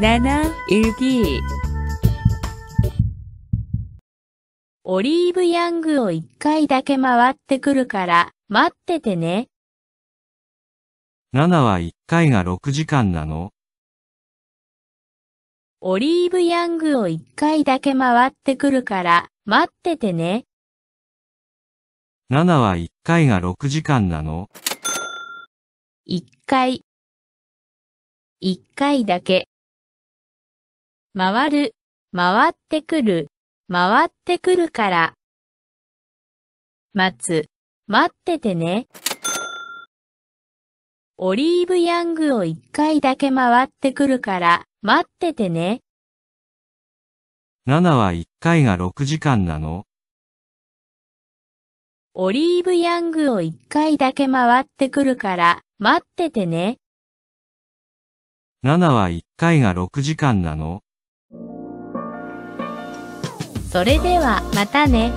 7일オリーブヤングを一回だけ回ってくるから、待っててね。7は1回が6時間なのオリーブヤングを一回だけ回ってくるから、待っててね。7は1回が6時間なの ?1 回。1回だけ。回る、回ってくる、回ってくるから。待つ、待っててね。オリーブヤングを一回だけ回ってくるから、待っててね。7は一回が6時間なのオリーブヤングを一回だけ回ってくるから、待っててね。7は一回が6時間なのそれではまたね。